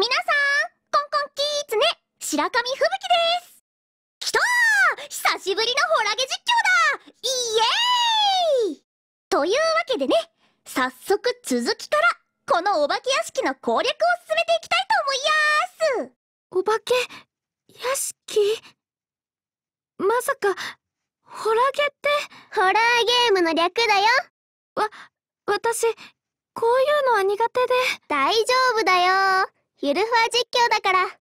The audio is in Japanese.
皆さん、コンコンキーツネ、白神吹雪です来た久しぶりのホラゲ実況だイエーイというわけでね、早速続きから、このお化け屋敷の攻略を進めていきたいと思いやーすお化け、屋敷まさか、ホラゲってホラーゲームの略だよわ、私、こういうのは苦手で。大丈夫だよ。ゆるふわ実況だから。